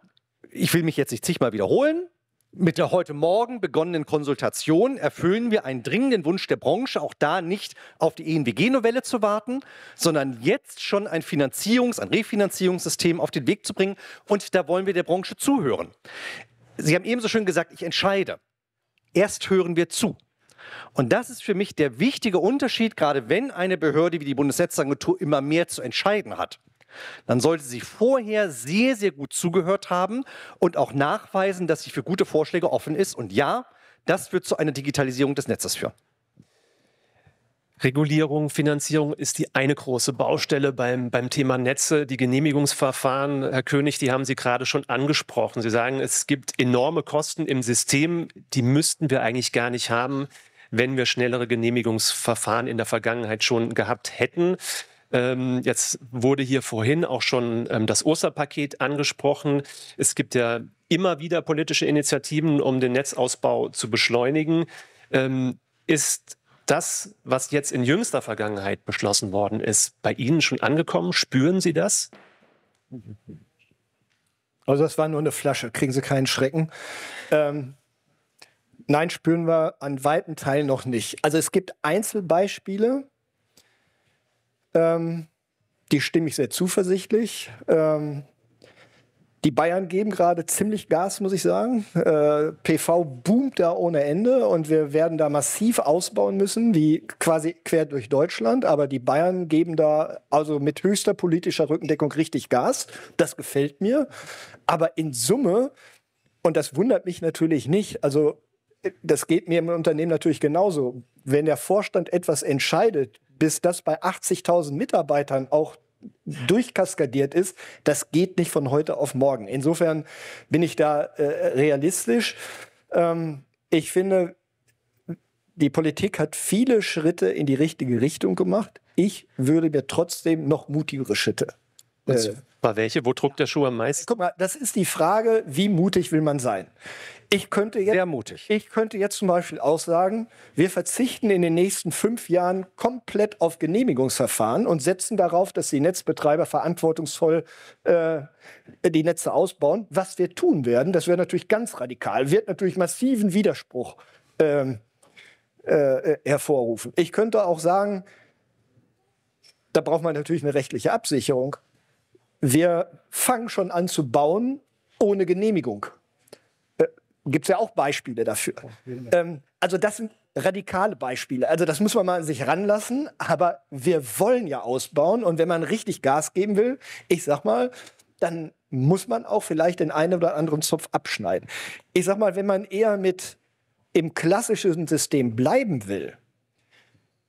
ich will mich jetzt nicht zigmal wiederholen. Mit der heute Morgen begonnenen Konsultation erfüllen wir einen dringenden Wunsch der Branche, auch da nicht auf die ENWG-Novelle zu warten, sondern jetzt schon ein Finanzierungs-, ein Refinanzierungssystem auf den Weg zu bringen. Und da wollen wir der Branche zuhören. Sie haben ebenso schön gesagt, ich entscheide. Erst hören wir zu. Und das ist für mich der wichtige Unterschied, gerade wenn eine Behörde wie die Bundesnetzagentur immer mehr zu entscheiden hat. Dann sollte sie vorher sehr, sehr gut zugehört haben und auch nachweisen, dass sie für gute Vorschläge offen ist. Und ja, das wird zu einer Digitalisierung des Netzes führen. Regulierung, Finanzierung ist die eine große Baustelle beim, beim Thema Netze. Die Genehmigungsverfahren, Herr König, die haben Sie gerade schon angesprochen. Sie sagen, es gibt enorme Kosten im System, die müssten wir eigentlich gar nicht haben, wenn wir schnellere Genehmigungsverfahren in der Vergangenheit schon gehabt hätten. Ähm, jetzt wurde hier vorhin auch schon ähm, das Osterpaket angesprochen. Es gibt ja immer wieder politische Initiativen, um den Netzausbau zu beschleunigen. Ähm, ist das, was jetzt in jüngster Vergangenheit beschlossen worden ist, bei Ihnen schon angekommen? Spüren Sie das? Also das war nur eine Flasche, kriegen Sie keinen Schrecken. Ähm, nein, spüren wir an weiten Teilen noch nicht. Also es gibt Einzelbeispiele, ähm, die stimme ich sehr zuversichtlich. Ähm, die Bayern geben gerade ziemlich Gas, muss ich sagen. Äh, PV boomt da ohne Ende und wir werden da massiv ausbauen müssen, wie quasi quer durch Deutschland. Aber die Bayern geben da also mit höchster politischer Rückendeckung richtig Gas. Das gefällt mir. Aber in Summe, und das wundert mich natürlich nicht, also äh, das geht mir im Unternehmen natürlich genauso. Wenn der Vorstand etwas entscheidet, bis das bei 80.000 Mitarbeitern auch durchkaskadiert ist, das geht nicht von heute auf morgen. Insofern bin ich da äh, realistisch. Ähm, ich finde, die Politik hat viele Schritte in die richtige Richtung gemacht. Ich würde mir trotzdem noch mutigere Schritte. Äh, war welche? Wo druckt der Schuh am meisten? Guck mal, das ist die Frage, wie mutig will man sein? Ich könnte jetzt, Sehr mutig. Ich könnte jetzt zum Beispiel auch sagen, wir verzichten in den nächsten fünf Jahren komplett auf Genehmigungsverfahren und setzen darauf, dass die Netzbetreiber verantwortungsvoll äh, die Netze ausbauen. Was wir tun werden, das wäre natürlich ganz radikal, wird natürlich massiven Widerspruch ähm, äh, äh hervorrufen. Ich könnte auch sagen, da braucht man natürlich eine rechtliche Absicherung. Wir fangen schon an zu bauen ohne Genehmigung. Gibt es ja auch Beispiele dafür. Oh, ähm, also das sind radikale Beispiele. Also das muss man mal an sich ranlassen. Aber wir wollen ja ausbauen. Und wenn man richtig Gas geben will, ich sag mal, dann muss man auch vielleicht den einen oder anderen Zopf abschneiden. Ich sag mal, wenn man eher mit im klassischen System bleiben will,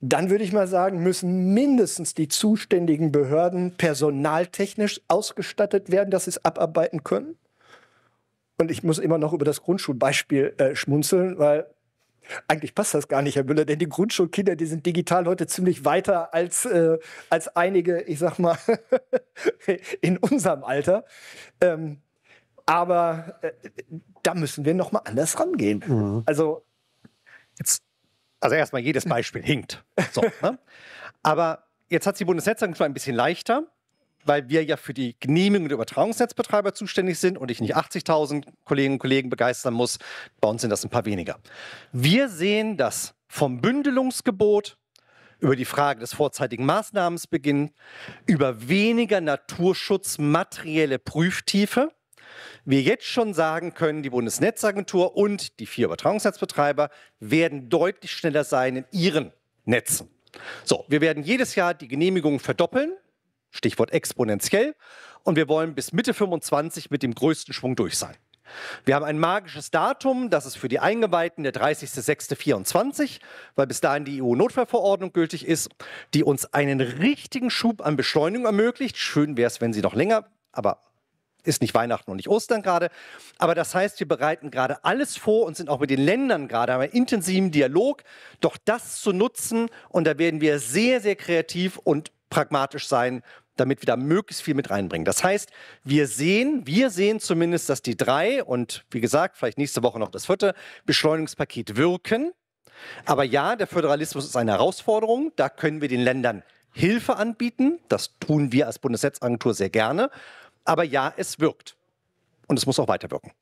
dann würde ich mal sagen, müssen mindestens die zuständigen Behörden personaltechnisch ausgestattet werden, dass sie es abarbeiten können. Und ich muss immer noch über das Grundschulbeispiel äh, schmunzeln, weil eigentlich passt das gar nicht, Herr Müller, denn die Grundschulkinder, die sind digital heute ziemlich weiter als, äh, als einige, ich sag mal, in unserem Alter. Ähm, aber äh, da müssen wir nochmal anders rangehen. Mhm. Also, jetzt, also erstmal jedes Beispiel hinkt. So, ne? Aber jetzt hat es die Bundesnetzagentur ein bisschen leichter, weil wir ja für die Genehmigung der Übertragungsnetzbetreiber zuständig sind und ich nicht 80.000 Kolleginnen und Kollegen begeistern muss. Bei uns sind das ein paar weniger. Wir sehen, dass vom Bündelungsgebot über die Frage des vorzeitigen Maßnahmensbeginns, über weniger Naturschutz materielle Prüftiefe, wir jetzt schon sagen können, die Bundesnetzagentur und die vier Übertragungsnetzbetreiber werden deutlich schneller sein in ihren Netzen. So, wir werden jedes Jahr die Genehmigungen verdoppeln Stichwort exponentiell. Und wir wollen bis Mitte 25 mit dem größten Schwung durch sein. Wir haben ein magisches Datum, das ist für die Eingeweihten der 30.06.24, weil bis dahin die EU-Notfallverordnung gültig ist, die uns einen richtigen Schub an Beschleunigung ermöglicht. Schön wäre es, wenn sie noch länger, aber ist nicht Weihnachten und nicht Ostern gerade. Aber das heißt, wir bereiten gerade alles vor und sind auch mit den Ländern gerade am intensiven Dialog, doch das zu nutzen. Und da werden wir sehr, sehr kreativ und pragmatisch sein, damit wir da möglichst viel mit reinbringen. Das heißt, wir sehen, wir sehen zumindest, dass die drei und wie gesagt, vielleicht nächste Woche noch das vierte Beschleunigungspaket wirken. Aber ja, der Föderalismus ist eine Herausforderung. Da können wir den Ländern Hilfe anbieten. Das tun wir als Bundesnetzagentur sehr gerne. Aber ja, es wirkt. Und es muss auch weiterwirken.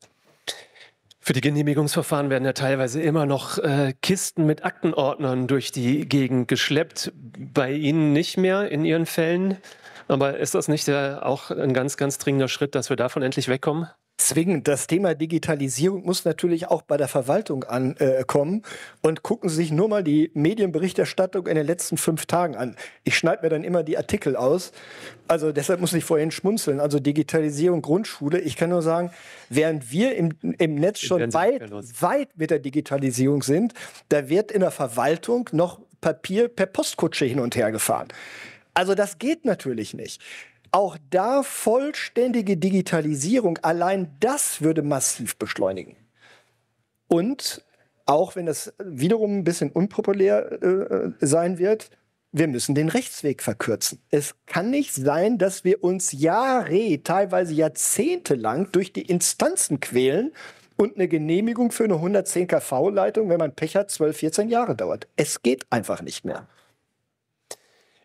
Für die Genehmigungsverfahren werden ja teilweise immer noch äh, Kisten mit Aktenordnern durch die Gegend geschleppt. Bei Ihnen nicht mehr in Ihren Fällen. Aber ist das nicht der, äh, auch ein ganz, ganz dringender Schritt, dass wir davon endlich wegkommen? zwingend. Das Thema Digitalisierung muss natürlich auch bei der Verwaltung ankommen. Äh, und gucken Sie sich nur mal die Medienberichterstattung in den letzten fünf Tagen an. Ich schneide mir dann immer die Artikel aus. Also deshalb muss ich vorhin schmunzeln. Also Digitalisierung Grundschule. Ich kann nur sagen, während wir im, im Netz schon weit, weit mit der Digitalisierung sind, da wird in der Verwaltung noch Papier per Postkutsche hin und her gefahren. Also das geht natürlich nicht. Auch da vollständige Digitalisierung, allein das würde massiv beschleunigen. Und auch wenn das wiederum ein bisschen unpopulär äh, äh, sein wird, wir müssen den Rechtsweg verkürzen. Es kann nicht sein, dass wir uns Jahre, teilweise Jahrzehnte lang durch die Instanzen quälen und eine Genehmigung für eine 110 kV-Leitung, wenn man Pech hat, 12, 14 Jahre dauert. Es geht einfach nicht mehr.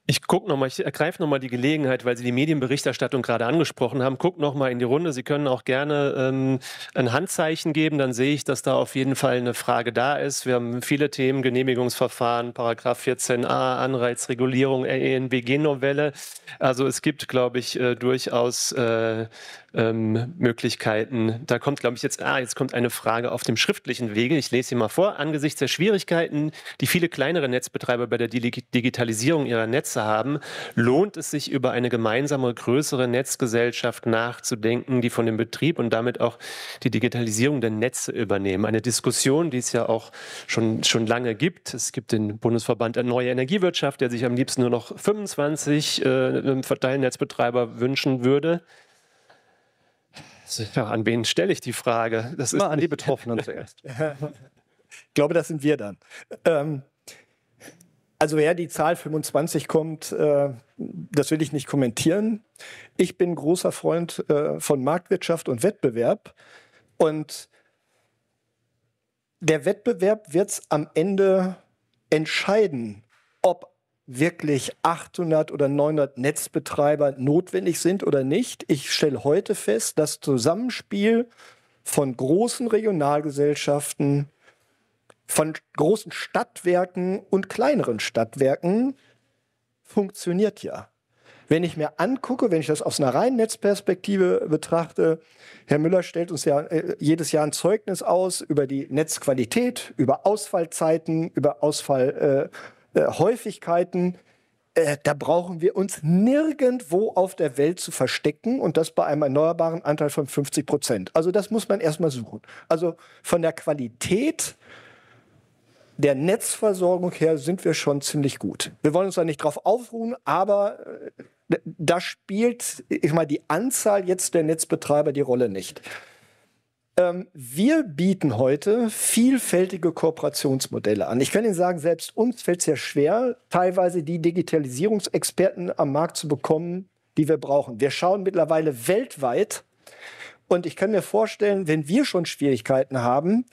Ich gucke nochmal, ich ergreife nochmal die Gelegenheit, weil Sie die Medienberichterstattung gerade angesprochen haben. Guck nochmal in die Runde. Sie können auch gerne ähm, ein Handzeichen geben, dann sehe ich, dass da auf jeden Fall eine Frage da ist. Wir haben viele Themen, Genehmigungsverfahren, Paragraph 14a, Anreizregulierung, ENBG-Novelle. Also es gibt, glaube ich, äh, durchaus äh, ähm, Möglichkeiten. Da kommt, glaube ich, jetzt, ah, jetzt kommt eine Frage auf dem schriftlichen Wege. Ich lese sie mal vor. Angesichts der Schwierigkeiten, die viele kleinere Netzbetreiber bei der Digitalisierung ihrer Netze haben, lohnt es sich, über eine gemeinsame größere Netzgesellschaft nachzudenken, die von dem Betrieb und damit auch die Digitalisierung der Netze übernehmen. Eine Diskussion, die es ja auch schon, schon lange gibt. Es gibt den Bundesverband Neue Energiewirtschaft, der sich am liebsten nur noch 25 äh, Verteilnetzbetreiber wünschen würde. Ja, an wen stelle ich die Frage? Das ist an die Betroffenen zuerst. ich glaube, das sind wir dann. Ähm, also wer die Zahl 25 kommt, äh, das will ich nicht kommentieren. Ich bin großer Freund äh, von Marktwirtschaft und Wettbewerb. Und der Wettbewerb wird es am Ende entscheiden, ob wirklich 800 oder 900 Netzbetreiber notwendig sind oder nicht. Ich stelle heute fest, das Zusammenspiel von großen Regionalgesellschaften, von großen Stadtwerken und kleineren Stadtwerken funktioniert ja. Wenn ich mir angucke, wenn ich das aus einer reinen Netzperspektive betrachte, Herr Müller stellt uns ja äh, jedes Jahr ein Zeugnis aus über die Netzqualität, über Ausfallzeiten, über Ausfall. Äh, äh, Häufigkeiten, äh, da brauchen wir uns nirgendwo auf der Welt zu verstecken und das bei einem erneuerbaren Anteil von 50 Prozent. Also das muss man erstmal suchen. Also von der Qualität der Netzversorgung her sind wir schon ziemlich gut. Wir wollen uns da nicht drauf aufruhen, aber äh, da spielt ich mal, die Anzahl jetzt der Netzbetreiber die Rolle nicht. Ähm, wir bieten heute vielfältige Kooperationsmodelle an. Ich kann Ihnen sagen, selbst uns fällt es ja schwer, teilweise die Digitalisierungsexperten am Markt zu bekommen, die wir brauchen. Wir schauen mittlerweile weltweit und ich kann mir vorstellen, wenn wir schon Schwierigkeiten haben,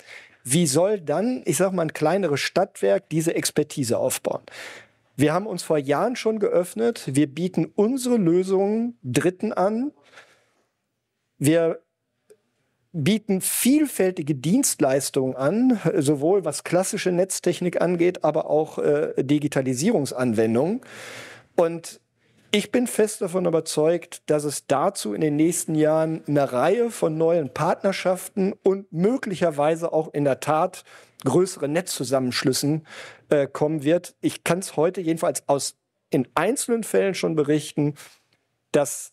wie soll dann, ich sage mal, ein kleineres Stadtwerk diese Expertise aufbauen? Wir haben uns vor Jahren schon geöffnet. Wir bieten unsere Lösungen Dritten an. Wir bieten vielfältige Dienstleistungen an, sowohl was klassische Netztechnik angeht, aber auch äh, Digitalisierungsanwendungen. Und ich bin fest davon überzeugt, dass es dazu in den nächsten Jahren eine Reihe von neuen Partnerschaften und möglicherweise auch in der Tat größeren Netzzusammenschlüssen äh, kommen wird. Ich kann es heute jedenfalls aus in einzelnen Fällen schon berichten, dass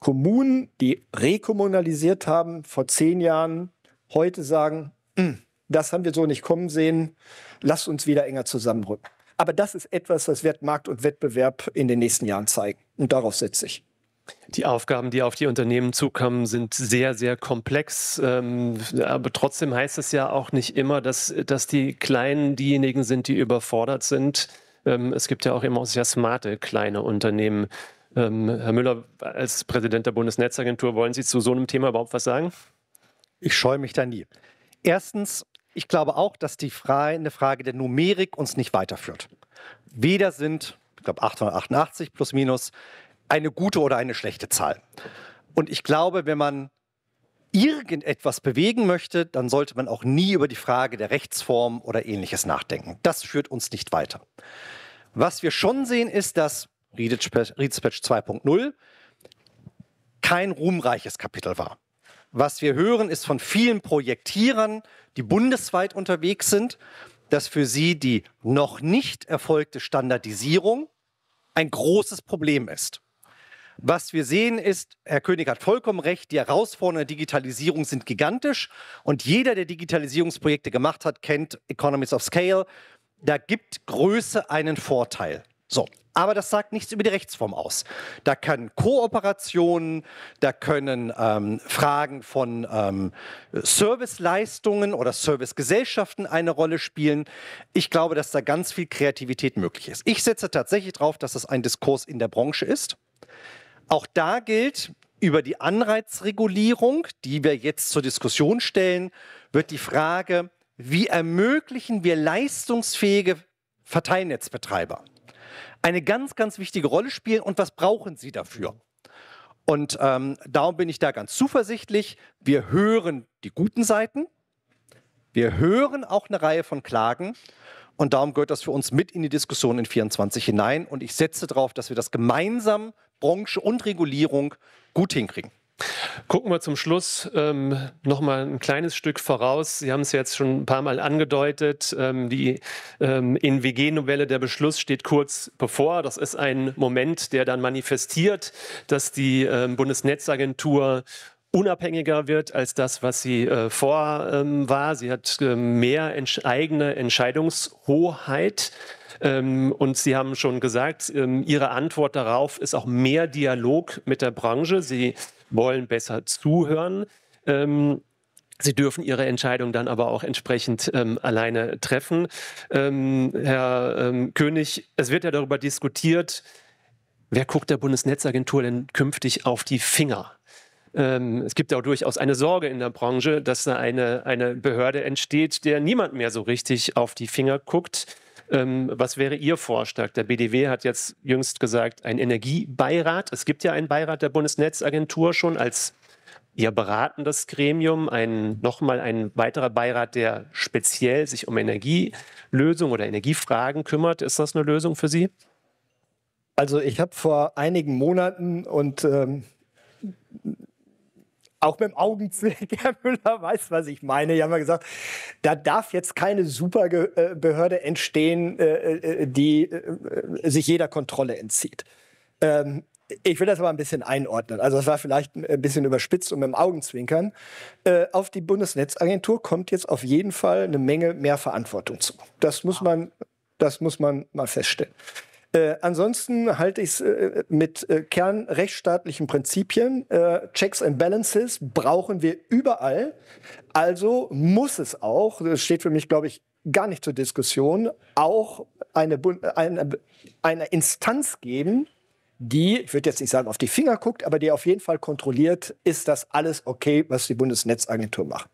Kommunen, die rekommunalisiert haben vor zehn Jahren, heute sagen, hm, das haben wir so nicht kommen sehen, lasst uns wieder enger zusammenrücken. Aber das ist etwas, was wird Markt und Wettbewerb in den nächsten Jahren zeigen. Und darauf setze ich. Die Aufgaben, die auf die Unternehmen zukommen, sind sehr, sehr komplex. Ähm, aber trotzdem heißt es ja auch nicht immer, dass, dass die Kleinen diejenigen sind, die überfordert sind. Ähm, es gibt ja auch immer sehr smarte kleine Unternehmen. Ähm, Herr Müller, als Präsident der Bundesnetzagentur, wollen Sie zu so einem Thema überhaupt was sagen? Ich scheue mich da nie. Erstens, ich glaube auch, dass die Frage, eine Frage der Numerik uns nicht weiterführt. Weder sind, ich glaube, 888 plus minus eine gute oder eine schlechte Zahl. Und ich glaube, wenn man irgendetwas bewegen möchte, dann sollte man auch nie über die Frage der Rechtsform oder ähnliches nachdenken. Das führt uns nicht weiter. Was wir schon sehen, ist, dass Redispatch 2.0 kein ruhmreiches Kapitel war. Was wir hören, ist von vielen Projektierern, die bundesweit unterwegs sind, dass für sie die noch nicht erfolgte Standardisierung ein großes Problem ist. Was wir sehen ist, Herr König hat vollkommen recht, die Herausforderungen der Digitalisierung sind gigantisch und jeder, der Digitalisierungsprojekte gemacht hat, kennt Economies of Scale. Da gibt Größe einen Vorteil. So, aber das sagt nichts über die Rechtsform aus. Da können Kooperationen, da können ähm, Fragen von ähm, Serviceleistungen oder Servicegesellschaften eine Rolle spielen. Ich glaube, dass da ganz viel Kreativität möglich ist. Ich setze tatsächlich darauf, dass das ein Diskurs in der Branche ist. Auch da gilt, über die Anreizregulierung, die wir jetzt zur Diskussion stellen, wird die Frage, wie ermöglichen wir leistungsfähige Verteilnetzbetreiber? eine ganz, ganz wichtige Rolle spielen und was brauchen sie dafür? Und ähm, darum bin ich da ganz zuversichtlich. Wir hören die guten Seiten, wir hören auch eine Reihe von Klagen und darum gehört das für uns mit in die Diskussion in 24 hinein. Und ich setze darauf, dass wir das gemeinsam, Branche und Regulierung, gut hinkriegen. Gucken wir zum Schluss ähm, mal ein kleines Stück voraus. Sie haben es jetzt schon ein paar Mal angedeutet. Ähm, die ähm, NWG-Novelle Der Beschluss steht kurz bevor. Das ist ein Moment, der dann manifestiert, dass die ähm, Bundesnetzagentur unabhängiger wird als das, was sie äh, vor ähm, war. Sie hat äh, mehr entsch eigene Entscheidungshoheit. Ähm, und Sie haben schon gesagt, ähm, Ihre Antwort darauf ist auch mehr Dialog mit der Branche. Sie wollen besser zuhören. Ähm, Sie dürfen Ihre Entscheidung dann aber auch entsprechend ähm, alleine treffen. Ähm, Herr ähm, König, es wird ja darüber diskutiert, wer guckt der Bundesnetzagentur denn künftig auf die Finger? Ähm, es gibt auch durchaus eine Sorge in der Branche, dass da eine, eine Behörde entsteht, der niemand mehr so richtig auf die Finger guckt. Ähm, was wäre Ihr Vorschlag? Der BDW hat jetzt jüngst gesagt, ein Energiebeirat. Es gibt ja einen Beirat der Bundesnetzagentur schon als Ihr beratendes Gremium, ein, nochmal ein weiterer Beirat, der speziell sich um Energielösungen oder Energiefragen kümmert. Ist das eine Lösung für Sie? Also ich habe vor einigen Monaten und ähm, auch mit dem Augenzwinkern, Herr Müller weiß, was ich meine. Ich habe mal gesagt, da darf jetzt keine Superbehörde entstehen, äh, äh, die äh, sich jeder Kontrolle entzieht. Ähm, ich will das aber ein bisschen einordnen. Also das war vielleicht ein bisschen überspitzt und mit dem Augenzwinkern. Auf die Bundesnetzagentur kommt jetzt auf jeden Fall eine Menge mehr Verantwortung zu. Das muss man, das muss man mal feststellen. Äh, ansonsten halte ich es äh, mit äh, kernrechtsstaatlichen Prinzipien. Äh, Checks and Balances brauchen wir überall. Also muss es auch, das steht für mich, glaube ich, gar nicht zur Diskussion, auch eine, eine, eine Instanz geben, die, ich würde jetzt nicht sagen, auf die Finger guckt, aber die auf jeden Fall kontrolliert, ist das alles okay, was die Bundesnetzagentur macht.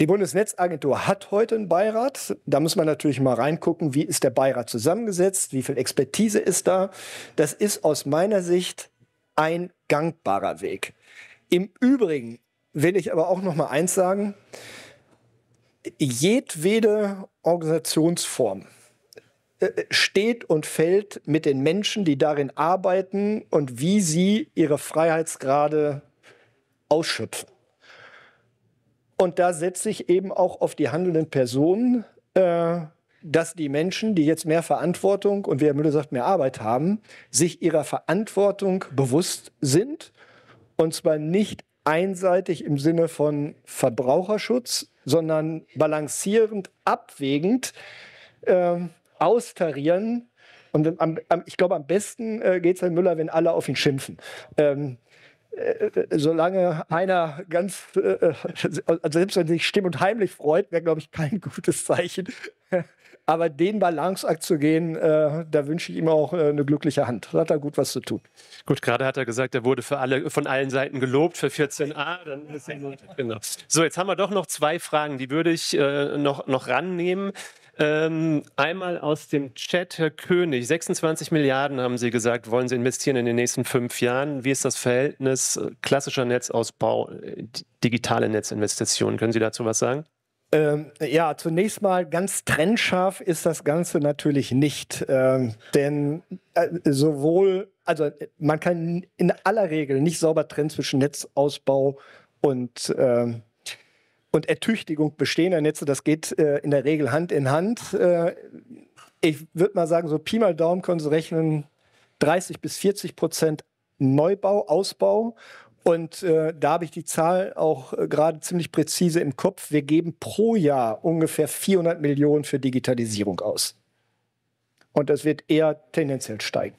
Die Bundesnetzagentur hat heute einen Beirat. Da muss man natürlich mal reingucken, wie ist der Beirat zusammengesetzt, wie viel Expertise ist da. Das ist aus meiner Sicht ein gangbarer Weg. Im Übrigen will ich aber auch noch mal eins sagen. Jedwede Organisationsform äh, steht und fällt mit den Menschen, die darin arbeiten und wie sie ihre Freiheitsgrade ausschöpfen. Und da setze ich eben auch auf die handelnden Personen, äh, dass die Menschen, die jetzt mehr Verantwortung und wie Herr Müller sagt, mehr Arbeit haben, sich ihrer Verantwortung bewusst sind. Und zwar nicht einseitig im Sinne von Verbraucherschutz, sondern balancierend, abwägend, äh, austarieren. Und am, am, ich glaube, am besten äh, geht es Herrn Müller, wenn alle auf ihn schimpfen. Ähm, äh, solange einer ganz, äh, also selbst wenn sich stimm und heimlich freut, wäre, glaube ich, kein gutes Zeichen. Aber den Balanceakt zu gehen, äh, da wünsche ich ihm auch äh, eine glückliche Hand. Da hat er gut was zu tun. Gut, gerade hat er gesagt, er wurde für alle, von allen Seiten gelobt für 14a. Dann ist er, genau. genau. So, jetzt haben wir doch noch zwei Fragen, die würde ich äh, noch, noch rannehmen. Ähm, einmal aus dem Chat, Herr König. 26 Milliarden haben Sie gesagt, wollen Sie investieren in den nächsten fünf Jahren. Wie ist das Verhältnis äh, klassischer Netzausbau, äh, digitale Netzinvestitionen? Können Sie dazu was sagen? Ähm, ja, zunächst mal ganz trennscharf ist das Ganze natürlich nicht. Ähm, denn äh, sowohl, also man kann in aller Regel nicht sauber trennen zwischen Netzausbau und ähm, und Ertüchtigung bestehender Netze, das geht äh, in der Regel Hand in Hand. Äh, ich würde mal sagen, so Pi mal Daumen können Sie rechnen, 30 bis 40 Prozent Neubau, Ausbau. Und äh, da habe ich die Zahl auch äh, gerade ziemlich präzise im Kopf. Wir geben pro Jahr ungefähr 400 Millionen für Digitalisierung aus. Und das wird eher tendenziell steigen.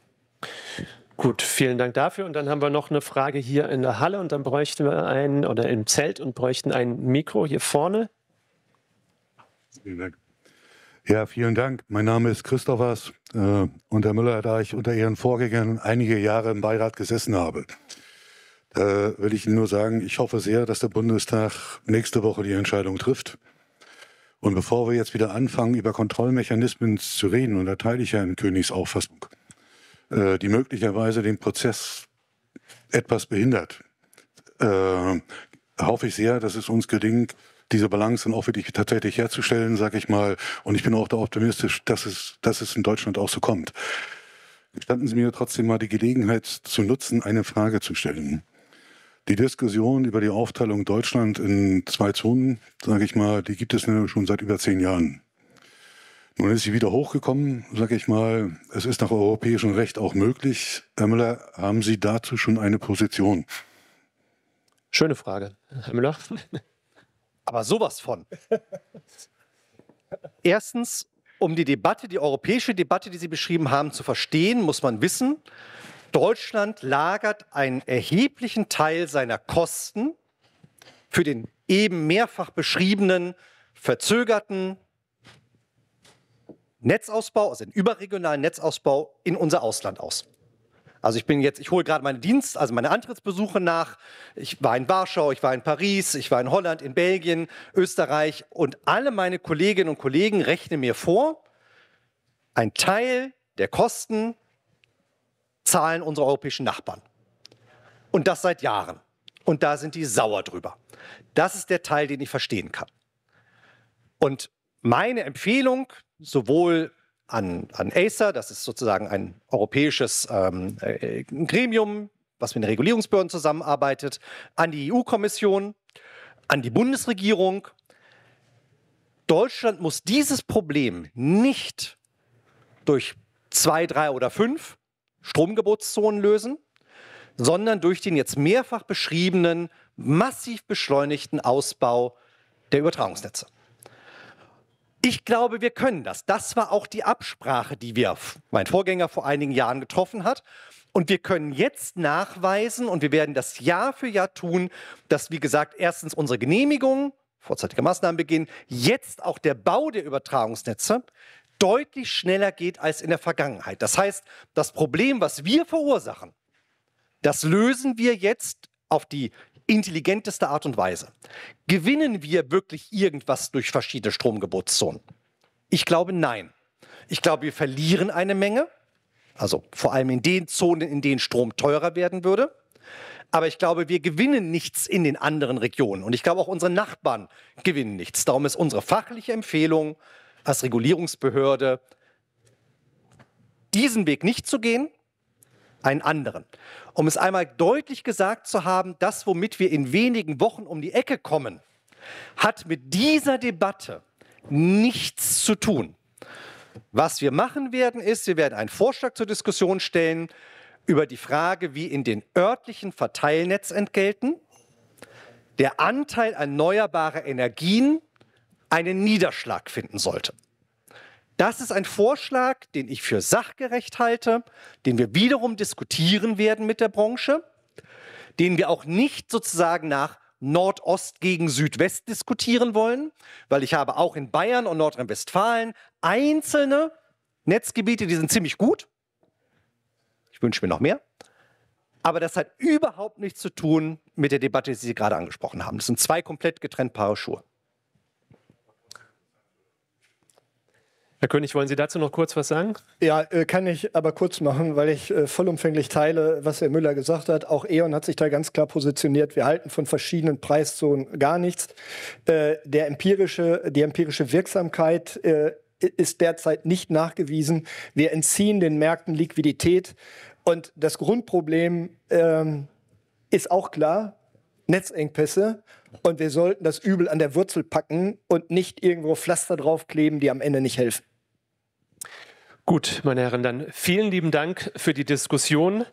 Gut, vielen Dank dafür. Und dann haben wir noch eine Frage hier in der Halle und dann bräuchten wir einen oder im Zelt und bräuchten ein Mikro hier vorne. Vielen Dank. Ja, vielen Dank. Mein Name ist Christophers äh, und Herr Müller, da ich unter Ihren Vorgängern einige Jahre im Beirat gesessen habe, äh, will ich Ihnen nur sagen, ich hoffe sehr, dass der Bundestag nächste Woche die Entscheidung trifft. Und bevor wir jetzt wieder anfangen, über Kontrollmechanismen zu reden, und da teile ich ja in Königs Auffassung, äh, die möglicherweise den Prozess etwas behindert, äh, hoffe ich sehr, dass es uns gelingt, diese Balance dann auch wirklich tatsächlich herzustellen, sage ich mal. Und ich bin auch da optimistisch, dass es, dass es in Deutschland auch so kommt. Gestatten Sie mir trotzdem mal die Gelegenheit zu nutzen, eine Frage zu stellen. Die Diskussion über die Aufteilung Deutschland in zwei Zonen, sage ich mal, die gibt es schon seit über zehn Jahren. Nun ist sie wieder hochgekommen, sage ich mal. Es ist nach europäischem Recht auch möglich. Herr Müller, haben Sie dazu schon eine Position? Schöne Frage, Herr Müller. Aber sowas von. Erstens, um die Debatte, die europäische Debatte, die Sie beschrieben haben, zu verstehen, muss man wissen, Deutschland lagert einen erheblichen Teil seiner Kosten für den eben mehrfach beschriebenen verzögerten, Netzausbau, also den überregionalen Netzausbau in unser Ausland aus. Also ich bin jetzt, ich hole gerade meine Dienst, also meine Antrittsbesuche nach. Ich war in Warschau, ich war in Paris, ich war in Holland, in Belgien, Österreich und alle meine Kolleginnen und Kollegen rechnen mir vor, ein Teil der Kosten zahlen unsere europäischen Nachbarn. Und das seit Jahren. Und da sind die sauer drüber. Das ist der Teil, den ich verstehen kann. Und meine Empfehlung, sowohl an, an Acer, das ist sozusagen ein europäisches ähm, äh, Gremium, was mit den Regulierungsbehörden zusammenarbeitet, an die EU-Kommission, an die Bundesregierung. Deutschland muss dieses Problem nicht durch zwei, drei oder fünf Stromgebotszonen lösen, sondern durch den jetzt mehrfach beschriebenen, massiv beschleunigten Ausbau der Übertragungsnetze. Ich glaube, wir können das. Das war auch die Absprache, die wir, mein Vorgänger vor einigen Jahren getroffen hat. Und wir können jetzt nachweisen, und wir werden das Jahr für Jahr tun, dass, wie gesagt, erstens unsere Genehmigung, vorzeitige Maßnahmen beginnen, jetzt auch der Bau der Übertragungsnetze deutlich schneller geht als in der Vergangenheit. Das heißt, das Problem, was wir verursachen, das lösen wir jetzt auf die intelligenteste Art und Weise. Gewinnen wir wirklich irgendwas durch verschiedene Stromgebotszonen? Ich glaube nein. Ich glaube, wir verlieren eine Menge, also vor allem in den Zonen, in denen Strom teurer werden würde. Aber ich glaube, wir gewinnen nichts in den anderen Regionen. Und ich glaube, auch unsere Nachbarn gewinnen nichts. Darum ist unsere fachliche Empfehlung als Regulierungsbehörde, diesen Weg nicht zu gehen, einen anderen. Um es einmal deutlich gesagt zu haben, das, womit wir in wenigen Wochen um die Ecke kommen, hat mit dieser Debatte nichts zu tun. Was wir machen werden, ist, wir werden einen Vorschlag zur Diskussion stellen über die Frage, wie in den örtlichen Verteilnetzentgelten der Anteil erneuerbarer Energien einen Niederschlag finden sollte. Das ist ein Vorschlag, den ich für sachgerecht halte, den wir wiederum diskutieren werden mit der Branche, den wir auch nicht sozusagen nach Nordost gegen Südwest diskutieren wollen, weil ich habe auch in Bayern und Nordrhein-Westfalen einzelne Netzgebiete, die sind ziemlich gut. Ich wünsche mir noch mehr. Aber das hat überhaupt nichts zu tun mit der Debatte, die Sie gerade angesprochen haben. Das sind zwei komplett getrennt Paar Schuhe. Herr König, wollen Sie dazu noch kurz was sagen? Ja, äh, kann ich aber kurz machen, weil ich äh, vollumfänglich teile, was Herr Müller gesagt hat. Auch E.ON hat sich da ganz klar positioniert. Wir halten von verschiedenen Preiszonen gar nichts. Äh, der empirische, die empirische Wirksamkeit ist derzeit nicht nachgewiesen. Wir entziehen den Märkten Liquidität. Und das Grundproblem ähm, ist auch klar, Netzengpässe. Und wir sollten das Übel an der Wurzel packen und nicht irgendwo Pflaster draufkleben, die am Ende nicht helfen. Gut, meine Herren, dann vielen lieben Dank für die Diskussion.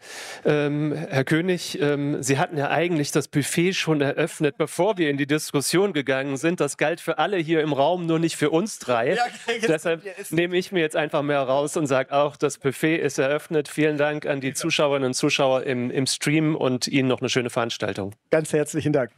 Ähm, Herr König, ähm, Sie hatten ja eigentlich das Buffet schon eröffnet, bevor wir in die Diskussion gegangen sind. Das galt für alle hier im Raum, nur nicht für uns drei. Ja, genau. Deshalb nehme ich mir jetzt einfach mehr raus und sage auch, das Buffet ist eröffnet. Vielen Dank an die Zuschauerinnen und Zuschauer im, im Stream und Ihnen noch eine schöne Veranstaltung. Ganz herzlichen Dank.